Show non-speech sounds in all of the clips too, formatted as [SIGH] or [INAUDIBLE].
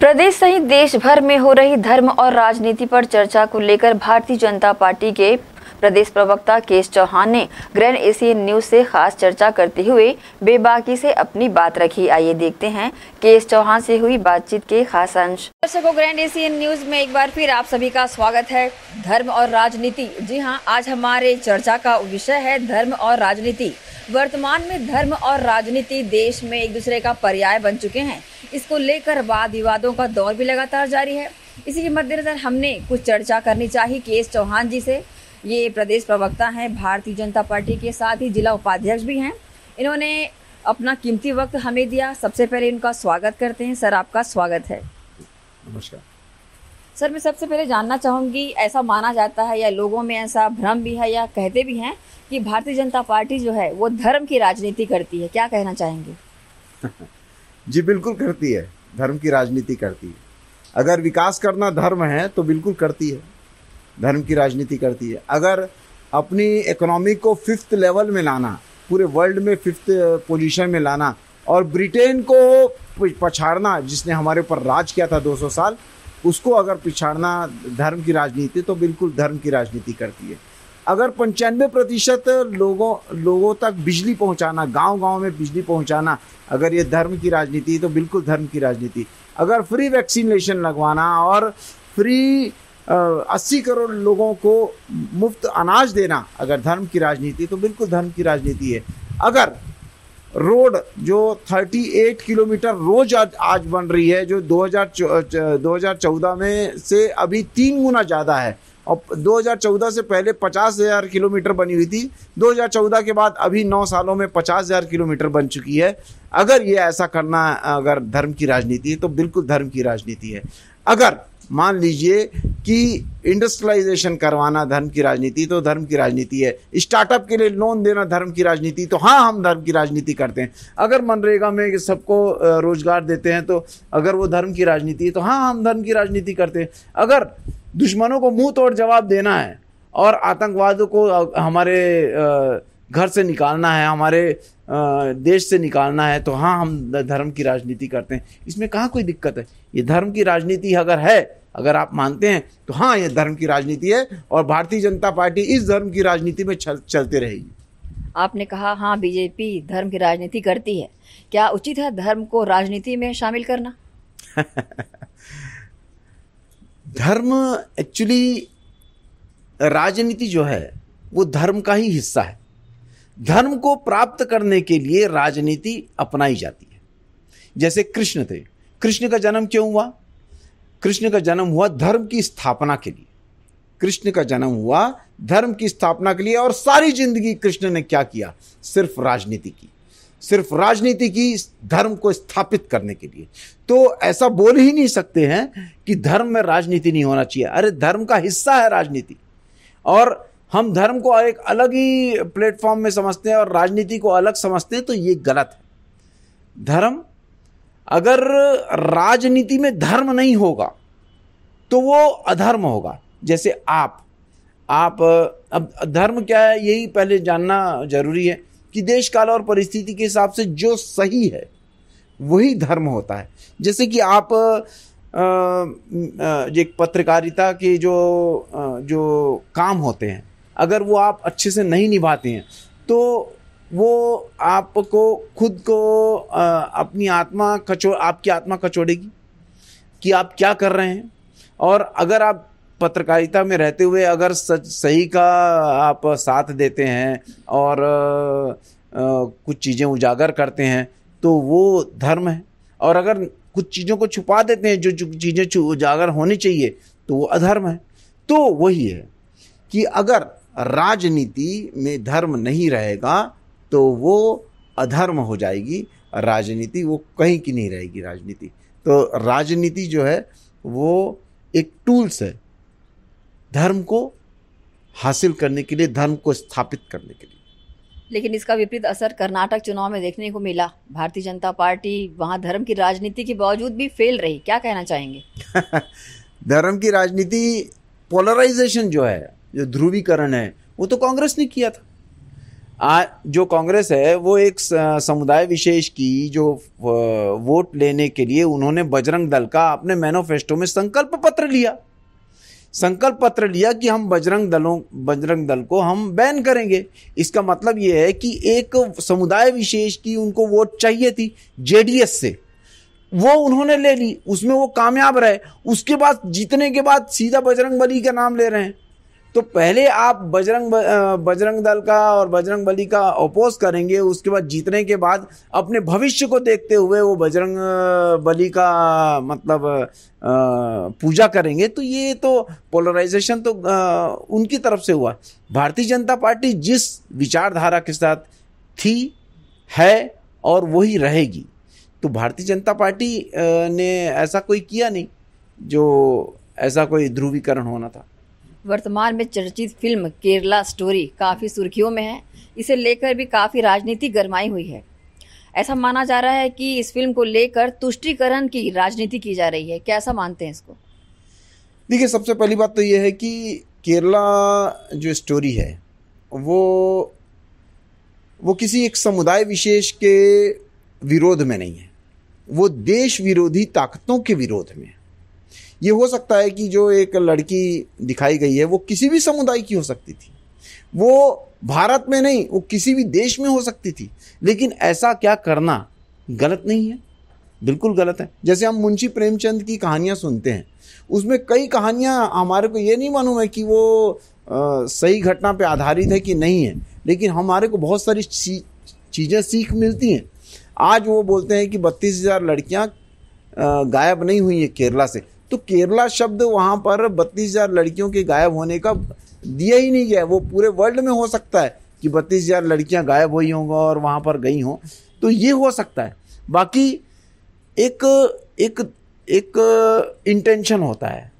प्रदेश सहित देश भर में हो रही धर्म और राजनीति पर चर्चा को लेकर भारतीय जनता पार्टी के प्रदेश प्रवक्ता केश चौहान ने ग्रैंड एशियन न्यूज से खास चर्चा करते हुए बेबाकी से अपनी बात रखी आइए देखते हैं केश चौहान से हुई बातचीत के खास अंश दर्शकों ग्रैंड एशियन न्यूज में एक बार फिर आप सभी का स्वागत है धर्म और राजनीति जी हाँ आज हमारे चर्चा का विषय है धर्म और राजनीति वर्तमान में धर्म और राजनीति देश में एक दूसरे का पर्याय बन चुके हैं इसको लेकर वाद विवादों का दौर भी लगातार जारी है इसी के मद्देनज़र हमने कुछ चर्चा करनी चाहिए के एस चौहान जी से ये प्रदेश प्रवक्ता हैं भारतीय जनता पार्टी के साथ ही जिला उपाध्यक्ष भी हैं इन्होंने अपना कीमती वक्त हमें दिया सबसे पहले इनका स्वागत करते हैं सर आपका स्वागत है नमस्कार सर मैं सबसे पहले जानना चाहूँगी ऐसा माना जाता है या लोगों में ऐसा भ्रम भी है या कहते भी हैं कि भारतीय जनता पार्टी जो है वो धर्म की राजनीति करती है क्या कहना चाहेंगे [LAUGHS] जी बिल्कुल करती है धर्म की राजनीति करती है अगर विकास करना धर्म है तो बिल्कुल करती है धर्म की राजनीति करती है अगर अपनी इकोनॉमी को फिफ्थ लेवल में लाना पूरे वर्ल्ड में फिफ्थ पोजीशन में लाना और ब्रिटेन को पछाड़ना जिसने हमारे ऊपर राज किया था 200 साल उसको अगर पिछाड़ना धर्म की राजनीति तो बिल्कुल धर्म की राजनीति करती है अगर पंचानवे प्रतिशत लोगों लोगों तक बिजली पहुंचाना गांव गांव में बिजली पहुंचाना अगर ये धर्म की राजनीति तो बिल्कुल धर्म की राजनीति अगर फ्री वैक्सीनेशन लगवाना और फ्री अस्सी करोड़ लोगों को मुफ्त अनाज देना अगर धर्म की राजनीति तो बिल्कुल धर्म की राजनीति है अगर रोड जो 38 किलोमीटर रोज आज, आज बन रही है जो 2014 में से अभी तीन गुना ज़्यादा है और 2014 से पहले पचास हज़ार किलोमीटर बनी हुई थी 2014 के बाद अभी नौ सालों में पचास हज़ार किलोमीटर बन चुकी है अगर ये ऐसा करना अगर धर्म की राजनीति है तो बिल्कुल धर्म की राजनीति है अगर मान लीजिए कि इंडस्ट्रियलाइजेशन करवाना धर्म की राजनीति तो धर्म की राजनीति है स्टार्टअप के लिए लोन देना धर्म की राजनीति तो हाँ हम धर्म की राजनीति करते हैं अगर मनरेगा में सबको रोजगार देते हैं तो अगर वो धर्म की राजनीति है तो हाँ हम धर्म की राजनीति करते हैं अगर दुश्मनों को मुंह तोड़ जवाब देना है और आतंकवाद को हमारे घर से निकालना है हमारे देश से निकालना है तो हाँ हम धर्म की राजनीति करते हैं इसमें कहाँ कोई दिक्कत है ये धर्म की राजनीति अगर है अगर आप मानते हैं तो हाँ ये धर्म की राजनीति है और भारतीय जनता पार्टी इस धर्म की राजनीति में चल, चलते रहेगी आपने कहा हाँ बीजेपी धर्म की राजनीति करती है क्या उचित है धर्म को राजनीति में शामिल करना [LAUGHS] धर्म एक्चुअली राजनीति जो है वो धर्म का ही हिस्सा है धर्म को प्राप्त करने के लिए राजनीति अपनाई जाती है जैसे कृष्ण थे कृष्ण का जन्म क्यों हुआ कृष्ण का जन्म हुआ धर्म की स्थापना के लिए कृष्ण का जन्म हुआ धर्म की स्थापना के लिए और सारी जिंदगी कृष्ण ने क्या किया सिर्फ राजनीति की सिर्फ राजनीति की धर्म को स्थापित करने के लिए तो ऐसा बोल ही नहीं सकते हैं कि धर्म में राजनीति नहीं होना चाहिए अरे धर्म का हिस्सा है राजनीति और हम धर्म को एक अलग ही प्लेटफॉर्म में समझते हैं और राजनीति को अलग समझते हैं तो ये गलत है धर्म अगर राजनीति में धर्म नहीं होगा तो वो अधर्म होगा जैसे आप आप अब धर्म क्या है यही पहले जानना जरूरी है कि देश काल और परिस्थिति के हिसाब से जो सही है वही धर्म होता है जैसे कि आप एक पत्रकारिता के जो जो काम होते हैं अगर वो आप अच्छे से नहीं निभाते हैं तो वो आपको खुद को अपनी आत्मा कचो आपकी आत्मा कचोड़ेगी कि आप क्या कर रहे हैं और अगर आप पत्रकारिता में रहते हुए अगर सच सही का आप साथ देते हैं और आ, आ, कुछ चीज़ें उजागर करते हैं तो वो धर्म है और अगर कुछ चीज़ों को छुपा देते हैं जो चीज़ें उजागर होनी चाहिए तो वो अधर्म है तो वही है कि अगर राजनीति में धर्म नहीं रहेगा तो वो अधर्म हो जाएगी राजनीति वो कहीं की नहीं रहेगी राजनीति तो राजनीति जो है वो एक टूल्स है धर्म को हासिल करने के लिए धर्म को स्थापित करने के लिए लेकिन इसका विपरीत असर कर्नाटक चुनाव में देखने को मिला भारतीय जनता पार्टी वहां धर्म की राजनीति के बावजूद भी फेल रही क्या कहना चाहेंगे [LAUGHS] धर्म की राजनीति पोलराइजेशन जो है जो ध्रुवीकरण है वो तो कांग्रेस ने किया था आ, जो कांग्रेस है वो एक समुदाय विशेष की जो वोट लेने के लिए उन्होंने बजरंग दल का अपने मैनोफेस्टो में संकल्प पत्र लिया संकल्प पत्र लिया कि हम बजरंग दलों बजरंग दल को हम बैन करेंगे इसका मतलब ये है कि एक समुदाय विशेष की उनको वोट चाहिए थी जेडीएस से वो उन्होंने ले ली उसमें वो कामयाब रहे उसके बाद जीतने के बाद सीधा बजरंग बली का नाम ले रहे हैं तो पहले आप बजरंग बजरंग दल का और बजरंग बली का अपोज करेंगे उसके बाद जीतने के बाद अपने भविष्य को देखते हुए वो बजरंग बली का मतलब पूजा करेंगे तो ये तो पोलराइजेशन तो उनकी तरफ से हुआ भारतीय जनता पार्टी जिस विचारधारा के साथ थी है और वही रहेगी तो भारतीय जनता पार्टी ने ऐसा कोई किया नहीं जो ऐसा कोई ध्रुवीकरण होना था वर्तमान में चर्चित फिल्म केरला स्टोरी काफ़ी सुर्खियों में है इसे लेकर भी काफ़ी राजनीति गरमाई हुई है ऐसा माना जा रहा है कि इस फिल्म को लेकर तुष्टिकरण की राजनीति की जा रही है क्या ऐसा मानते हैं इसको देखिए सबसे पहली बात तो ये है कि केरला जो स्टोरी है वो वो किसी एक समुदाय विशेष के विरोध में नहीं है वो देश विरोधी ताकतों के विरोध में है ये हो सकता है कि जो एक लड़की दिखाई गई है वो किसी भी समुदाय की हो सकती थी वो भारत में नहीं वो किसी भी देश में हो सकती थी लेकिन ऐसा क्या करना गलत नहीं है बिल्कुल गलत है जैसे हम मुंशी प्रेमचंद की कहानियाँ सुनते हैं उसमें कई कहानियाँ हमारे को ये नहीं मालूम है कि वो आ, सही घटना पे आधारित है कि नहीं है लेकिन हमारे को बहुत सारी चीज़ें सीख मिलती हैं आज वो बोलते हैं कि बत्तीस हज़ार लड़कियाँ गायब नहीं हुई है केरला से तो केरला शब्द वहाँ पर बत्तीस हज़ार लड़कियों के गायब होने का दिया ही नहीं गया वो पूरे वर्ल्ड में हो सकता है कि बत्तीस हज़ार लड़कियाँ गायब हुई होंगी और वहाँ पर गई हों तो ये हो सकता है बाकी एक एक एक इंटेंशन होता है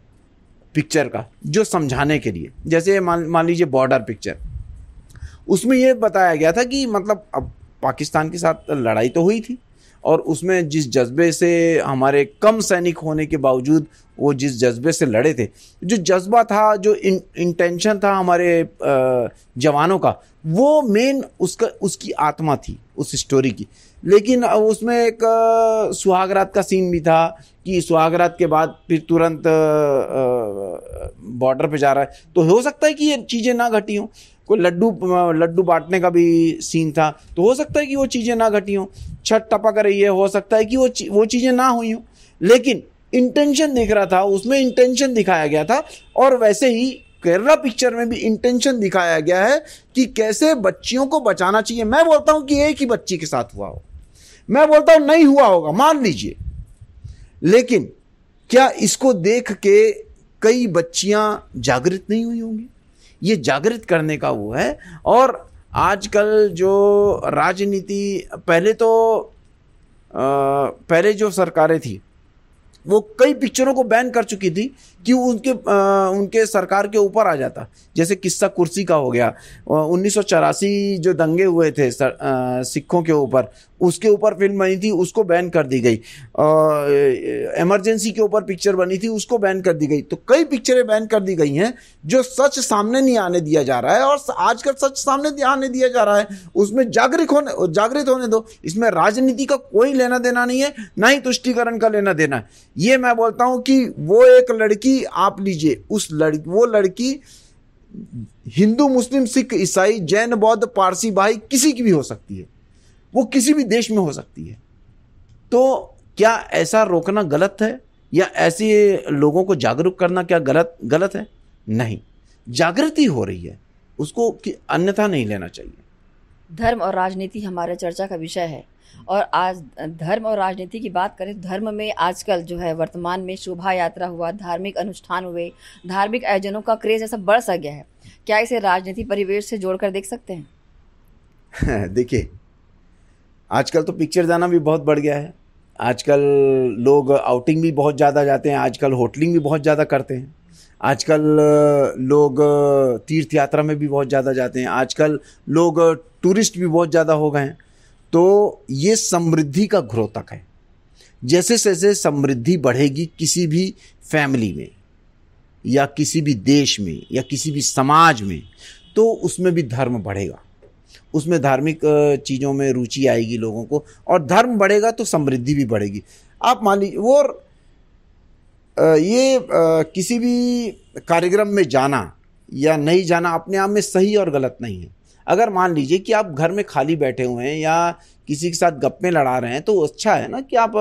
पिक्चर का जो समझाने के लिए जैसे मान मान लीजिए बॉर्डर पिक्चर उसमें यह बताया गया था कि मतलब अब पाकिस्तान के साथ लड़ाई तो हुई थी और उसमें जिस जज्बे से हमारे कम सैनिक होने के बावजूद वो जिस जज्बे से लड़े थे जो जज्बा था जो इंटेंशन था हमारे जवानों का वो मेन उसका उसकी आत्मा थी उस स्टोरी की लेकिन उसमें एक सुहागरात का सीन भी था कि सुहागरात के बाद फिर तुरंत बॉर्डर पे जा रहा है तो हो सकता है कि ये चीज़ें ना घटी हों कोई लड्डू लड्डू बांटने का भी सीन था तो हो सकता है कि वो चीज़ें ना घटी हों छत टपक रही है हो सकता है कि वो वो चीज़ें ना हुई हों लेकिन इंटेंशन दिख रहा था उसमें इंटेंशन दिखाया गया था और वैसे ही केरला पिक्चर में भी इंटेंशन दिखाया गया है कि कैसे बच्चियों को बचाना चाहिए मैं बोलता हूं कि एक ही बच्ची के साथ हुआ हो मैं बोलता हूं नहीं हुआ होगा मान लीजिए लेकिन क्या इसको देख के कई बच्चियां जागृत नहीं हुई होंगी ये जागृत करने का वो है और आजकल जो राजनीति पहले तो आ, पहले जो सरकारें थी वो कई पिक्चरों को बैन कर चुकी थी कि उनके उनके सरकार के ऊपर आ जाता जैसे किस्सा कुर्सी का हो गया उन्नीस जो दंगे हुए थे सिखों के ऊपर उसके ऊपर फिल्म बनी थी उसको बैन कर दी गई इमरजेंसी के ऊपर पिक्चर बनी थी उसको बैन कर दी गई तो कई पिक्चरें बैन कर दी गई हैं जो सच सामने नहीं आने दिया जा रहा है और आजकल सच सामने आने दिया जा रहा है उसमें जागरूक होने जागृत होने दो इसमें राजनीति का कोई लेना देना नहीं है ना ही तुष्टिकरण का लेना देना है ये मैं बोलता हूँ कि वो एक लड़की लड़की आप लीजिए उस लड़की वो लड़की हिंदू मुस्लिम सिख ईसाई जैन बौद्ध पारसी भाई किसी की भी हो सकती है वो किसी भी देश में हो सकती है तो क्या ऐसा रोकना गलत है या ऐसे लोगों को जागरूक करना क्या गलत गलत है नहीं जागृति हो रही है उसको अन्यथा नहीं लेना चाहिए धर्म और राजनीति हमारे चर्चा का विषय है और आज धर्म और राजनीति की बात करें धर्म में आजकल जो है वर्तमान में शोभा यात्रा हुआ धार्मिक अनुष्ठान हुए धार्मिक आयोजनों का क्रेज ऐसा बढ़ सा गया है क्या इसे राजनीति परिवेश से जोड़कर देख सकते हैं [LAUGHS] देखिए आजकल तो पिक्चर जाना भी बहुत बढ़ गया है आजकल लोग आउटिंग भी बहुत ज़्यादा जाते हैं आजकल होटलिंग भी बहुत ज़्यादा करते हैं आजकल लोग तीर्थ यात्रा में भी बहुत ज़्यादा जाते हैं आजकल लोग टूरिस्ट भी बहुत ज़्यादा हो गए हैं तो ये समृद्धि का घ्रोतक है जैसे जैसे समृद्धि बढ़ेगी किसी भी फैमिली में या किसी भी देश में या किसी भी समाज में तो उसमें भी धर्म बढ़ेगा उसमें धार्मिक चीज़ों में रुचि आएगी लोगों को और धर्म बढ़ेगा तो समृद्धि भी बढ़ेगी आप मान लीजिए वो ये किसी भी कार्यक्रम में जाना या नहीं जाना अपने आप में सही और गलत नहीं है अगर मान लीजिए कि आप घर में खाली बैठे हुए हैं या किसी के साथ गप्पे लड़ा रहे हैं तो अच्छा है ना कि आप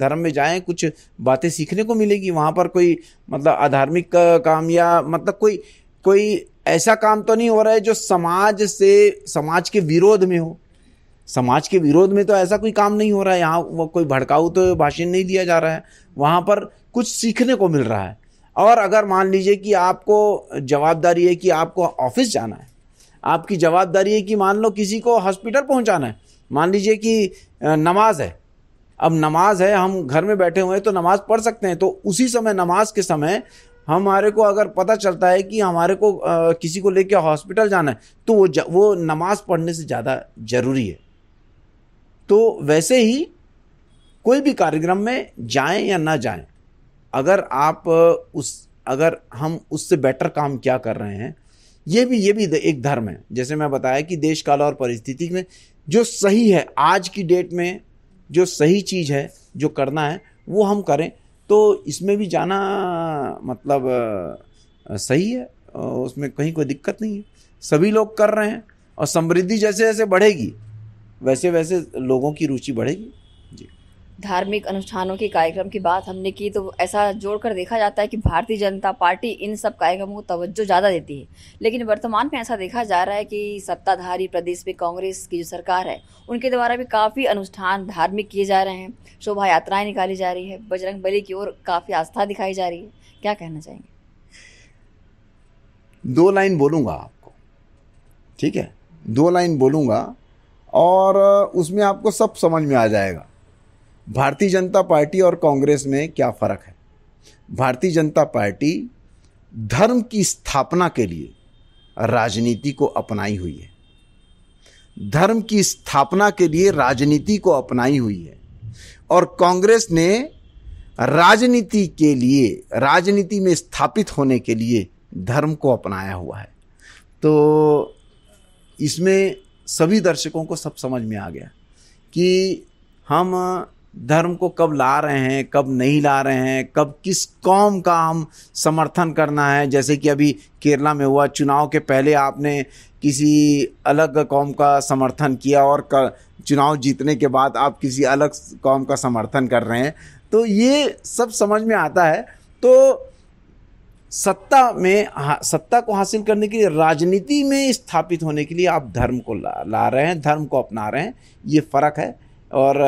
धर्म में जाएं कुछ बातें सीखने को मिलेगी वहाँ पर कोई मतलब आधार्मिक काम या मतलब कोई कोई ऐसा काम तो नहीं हो रहा है जो समाज से समाज के विरोध में हो समाज के विरोध में तो ऐसा कोई काम नहीं हो रहा है यहाँ वो कोई भड़काऊ तो भाषण नहीं दिया जा रहा है वहाँ पर कुछ सीखने को मिल रहा है और अगर मान लीजिए कि आपको जवाबदारी है कि आपको ऑफिस जाना है आपकी जवाबदारी है कि मान लो किसी को हॉस्पिटल पहुंचाना है मान लीजिए कि नमाज है अब नमाज है हम घर में बैठे हुए हैं तो नमाज पढ़ सकते हैं तो उसी समय नमाज के समय हमारे को अगर पता चलता है कि हमारे को आ, किसी को लेकर हॉस्पिटल जाना है तो वो वो नमाज पढ़ने से ज़्यादा ज़रूरी है तो वैसे ही कोई भी कार्यक्रम में जाएं या ना जाएं अगर आप उस अगर हम उससे बेटर काम क्या कर रहे हैं ये भी ये भी एक धर्म है जैसे मैं बताया कि देश काल और परिस्थिति में जो सही है आज की डेट में जो सही चीज़ है जो करना है वो हम करें तो इसमें भी जाना मतलब सही है उसमें कहीं कोई दिक्कत नहीं है सभी लोग कर रहे हैं और समृद्धि जैसे जैसे बढ़ेगी वैसे वैसे लोगों की रुचि बढ़ेगी धार्मिक अनुष्ठानों के कार्यक्रम की बात हमने की तो ऐसा जोड़कर देखा जाता है कि भारतीय जनता पार्टी इन सब कार्यक्रमों को तवज्जो ज़्यादा देती है लेकिन वर्तमान में ऐसा देखा जा रहा है कि सत्ताधारी प्रदेश में कांग्रेस की जो सरकार है उनके द्वारा भी काफ़ी अनुष्ठान धार्मिक किए जा रहे हैं शोभा यात्राएँ निकाली जा रही है बजरंग बली की ओर काफ़ी आस्था दिखाई जा रही है क्या कहना चाहेंगे दो लाइन बोलूँगा आपको ठीक है दो लाइन बोलूँगा और उसमें आपको सब समझ में आ जाएगा भारतीय जनता पार्टी और कांग्रेस में क्या फ़र्क है भारतीय जनता पार्टी धर्म की स्थापना के लिए राजनीति को अपनाई हुई है धर्म की स्थापना के लिए राजनीति को अपनाई हुई है और कांग्रेस ने राजनीति के लिए राजनीति में स्थापित होने के लिए धर्म को अपनाया हुआ है तो इसमें सभी दर्शकों को सब समझ में आ गया कि हम धर्म को कब ला रहे हैं कब नहीं ला रहे हैं कब किस कौम का हम समर्थन करना है जैसे कि अभी केरला में हुआ चुनाव के पहले आपने किसी अलग कौम का समर्थन किया और कर, चुनाव जीतने के बाद आप किसी अलग कौम का समर्थन कर रहे हैं तो ये सब समझ में आता है तो सत्ता में सत्ता को हासिल करने के लिए राजनीति में स्थापित होने के लिए आप धर्म को ला ला रहे हैं धर्म को अपना रहे हैं ये फ़र्क है और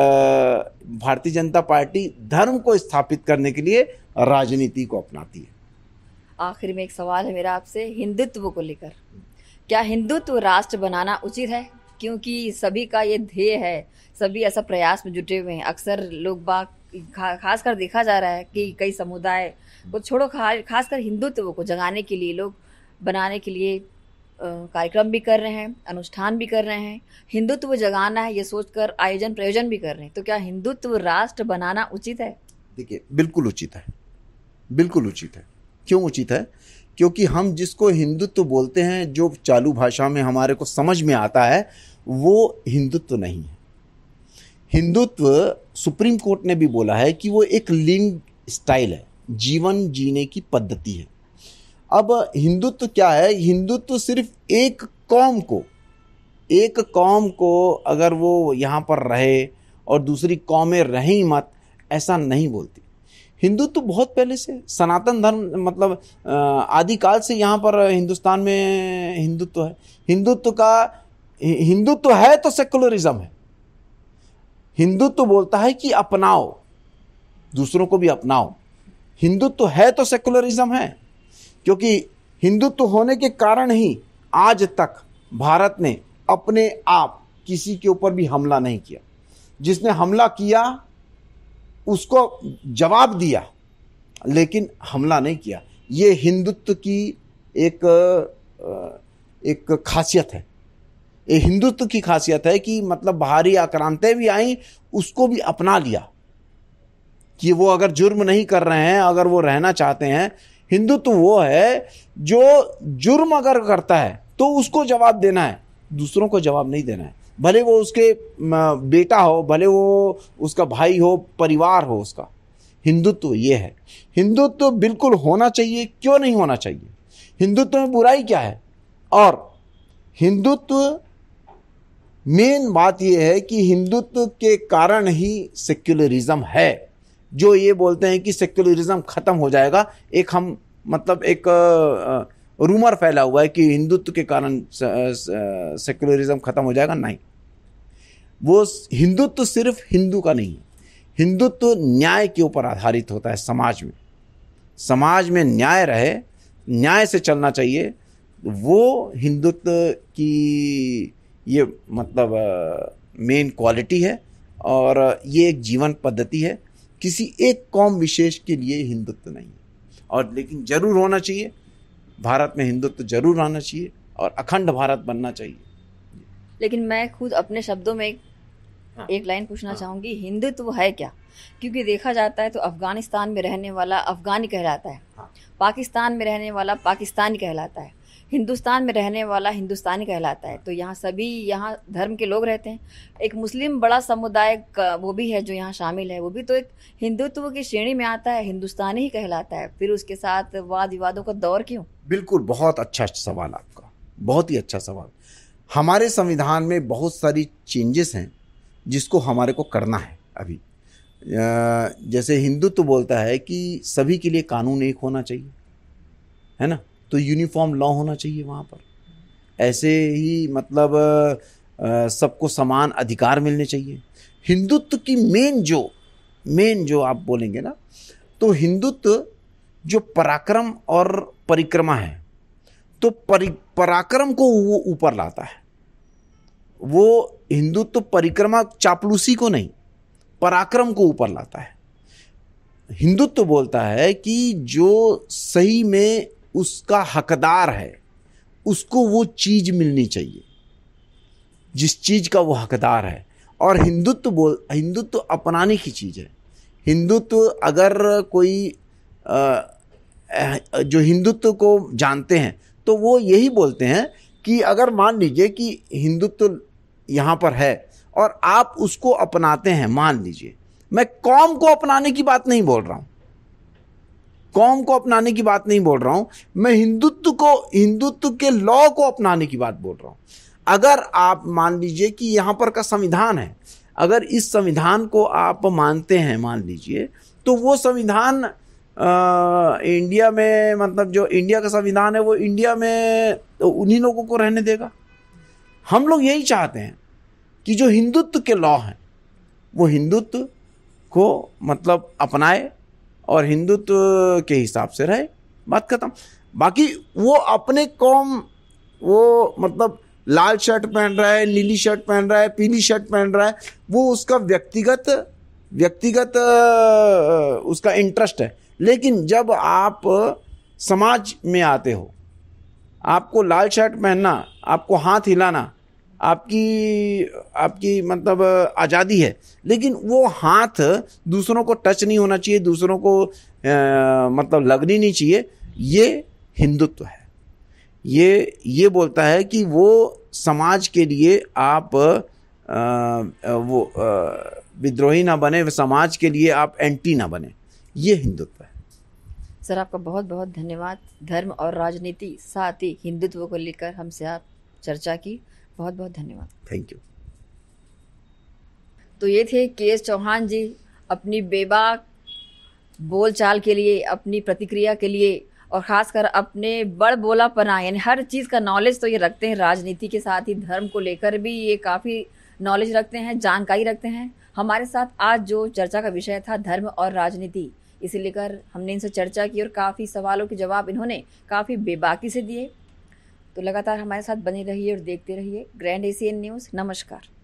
भारतीय जनता पार्टी धर्म को स्थापित करने के लिए राजनीति को अपनाती है आखिर में एक सवाल है मेरा आपसे हिंदुत्व को लेकर क्या हिंदुत्व राष्ट्र बनाना उचित है क्योंकि सभी का ये ध्येय है सभी ऐसा प्रयास में जुटे हुए हैं अक्सर लोग बाग खासकर देखा जा रहा है कि कई समुदाय को छोड़ो खा, खास कर हिंदुत्व को जगाने के लिए लोग बनाने के लिए कार्यक्रम भी कर रहे हैं अनुष्ठान भी कर रहे हैं हिंदुत्व जगाना है ये सोचकर आयोजन प्रयोजन भी कर रहे हैं तो क्या हिंदुत्व राष्ट्र बनाना उचित है देखिए बिल्कुल उचित है बिल्कुल उचित है क्यों उचित है क्योंकि हम जिसको हिंदुत्व बोलते हैं जो चालू भाषा में हमारे को समझ में आता है वो हिंदुत्व नहीं है हिंदुत्व सुप्रीम कोर्ट ने भी बोला है कि वो एक लिंग स्टाइल है जीवन जीने की पद्धति है अब हिंदुत्व क्या है हिंदुत्व सिर्फ एक कौम को एक कौम को अगर वो यहाँ पर रहे और दूसरी कौमें रहें मत ऐसा नहीं बोलती हिंदुत्व तो बहुत पहले से सनातन धर्म मतलब आदिकाल से यहाँ पर हिंदुस्तान में हिंदुत्व तो है हिंदुत्व तो का हिंदुत्व तो है तो सेकुलरिज्म है हिंदुत्व तो बोलता है कि अपनाओ दूसरों को भी अपनाओ हिंदुत्व तो है तो सेकुलरिज्म है क्योंकि हिंदुत्व होने के कारण ही आज तक भारत ने अपने आप किसी के ऊपर भी हमला नहीं किया जिसने हमला किया उसको जवाब दिया लेकिन हमला नहीं किया ये हिंदुत्व की एक एक खासियत है ये हिंदुत्व की खासियत है कि मतलब बाहरी आक्रांतें भी आई उसको भी अपना लिया कि वो अगर जुर्म नहीं कर रहे हैं अगर वो रहना चाहते हैं हिंदुत्व वो है जो जुर्म अगर करता है तो उसको जवाब देना है दूसरों को जवाब नहीं देना है भले वो उसके बेटा हो भले वो उसका भाई हो परिवार हो उसका हिंदुत्व ये है हिंदुत्व बिल्कुल होना चाहिए क्यों नहीं होना चाहिए हिंदुत्व में बुराई क्या है और हिंदुत्व मेन बात यह है कि हिंदुत्व के कारण ही सेक्युलरिज्म है जो ये बोलते हैं कि सेक्युलरिज्म ख़त्म हो जाएगा एक हम मतलब एक रूमर फैला हुआ है कि हिंदुत्व के कारण सेक्युलरिज्म ख़त्म हो जाएगा नहीं वो हिंदुत्व सिर्फ हिंदू का नहीं है हिंदुत्व न्याय के ऊपर आधारित होता है समाज में समाज में न्याय रहे न्याय से चलना चाहिए वो हिंदुत्व की ये मतलब मेन क्वालिटी है और ये एक जीवन पद्धति है किसी एक कौम विशेष के लिए हिंदुत्व नहीं है और लेकिन ज़रूर होना चाहिए भारत में हिंदुत्व जरूर आना चाहिए और अखंड भारत बनना चाहिए लेकिन मैं खुद अपने शब्दों में हाँ, एक लाइन पूछना हाँ, चाहूँगी हिंदुत्व है क्या क्योंकि देखा जाता है तो अफगानिस्तान में रहने वाला अफगानी कहलाता है हाँ, पाकिस्तान में रहने वाला पाकिस्तानी कहलाता है हिंदुस्तान में रहने वाला हिंदुस्तानी कहलाता है तो यहाँ सभी यहाँ धर्म के लोग रहते हैं एक मुस्लिम बड़ा समुदाय वो भी है जो यहाँ शामिल है वो भी तो एक हिंदुत्व की श्रेणी में आता है हिंदुस्तानी ही कहलाता है फिर उसके साथ वाद विवादों का दौर क्यों बिल्कुल बहुत अच्छा सवाल आपका बहुत ही अच्छा सवाल हमारे संविधान में बहुत सारी चेंजेस हैं जिसको हमारे को करना है अभी जैसे हिंदुत्व तो बोलता है कि सभी के लिए कानून एक होना चाहिए है ना तो यूनिफॉर्म लॉ होना चाहिए वहाँ पर ऐसे ही मतलब सबको समान अधिकार मिलने चाहिए हिंदुत्व की मेन जो मेन जो आप बोलेंगे ना तो हिंदुत्व जो पराक्रम और परिक्रमा है तो परि पराक्रम को वो ऊपर लाता है वो हिंदुत्व परिक्रमा चापलूसी को नहीं पराक्रम को ऊपर लाता है हिंदुत्व बोलता है कि जो सही में उसका हकदार है उसको वो चीज़ मिलनी चाहिए जिस चीज़ का वो हकदार है और हिंदुत्व तो बोल हिंदुत्व तो अपनाने की चीज़ है हिंदुत्व तो अगर कोई आ, जो हिंदुत्व को जानते हैं तो वो यही बोलते हैं कि अगर मान लीजिए कि हिंदुत्व यहाँ पर है और आप उसको अपनाते हैं मान लीजिए मैं कौम को अपनाने की बात नहीं बोल रहा हूँ कौम को अपनाने की बात नहीं बोल रहा हूँ मैं हिंदुत्व को हिंदुत्व के लॉ को अपनाने की बात बोल रहा हूँ अगर आप मान लीजिए कि यहाँ पर का संविधान है अगर इस संविधान को आप मानते हैं मान लीजिए तो वो संविधान इंडिया में मतलब जो इंडिया का संविधान है वो इंडिया में तो उन्हीं लोगों को रहने देगा हम लोग यही चाहते हैं कि जो हिंदुत्व के लॉ हैं वो हिंदुत्व को मतलब अपनाए और हिंदुत्व के हिसाब से रहे बात खत्म बाकी वो अपने कौम वो मतलब लाल शर्ट पहन रहा है नीली शर्ट पहन रहा है पीली शर्ट पहन रहा है वो उसका व्यक्तिगत व्यक्तिगत उसका इंटरेस्ट है लेकिन जब आप समाज में आते हो आपको लाल शर्ट पहनना आपको हाथ हिलाना आपकी आपकी मतलब आज़ादी है लेकिन वो हाथ दूसरों को टच नहीं होना चाहिए दूसरों को आ, मतलब लगनी नहीं चाहिए ये हिंदुत्व है ये ये बोलता है कि वो समाज के लिए आप आ, वो विद्रोही ना बने समाज के लिए आप एंटी ना बने ये हिंदुत्व है सर आपका बहुत बहुत धन्यवाद धर्म और राजनीति साथ ही हिंदुत्व को लेकर हमसे आप चर्चा की बहुत बहुत धन्यवाद थैंक यू तो ये थे के एस चौहान जी अपनी बेबाक बोलचाल के लिए अपनी प्रतिक्रिया के लिए और ख़ासकर अपने बड़ बोलापना यानी हर चीज़ का नॉलेज तो ये रखते हैं राजनीति के साथ ही धर्म को लेकर भी ये काफ़ी नॉलेज रखते हैं जानकारी रखते हैं हमारे साथ आज जो चर्चा का विषय था धर्म और राजनीति इसे लेकर हमने इनसे चर्चा की और काफ़ी सवालों के जवाब इन्होंने काफ़ी बेबाकी से दिए तो लगातार हमारे साथ बने रहिए और देखते रहिए ग्रैंड एशियन न्यूज़ नमस्कार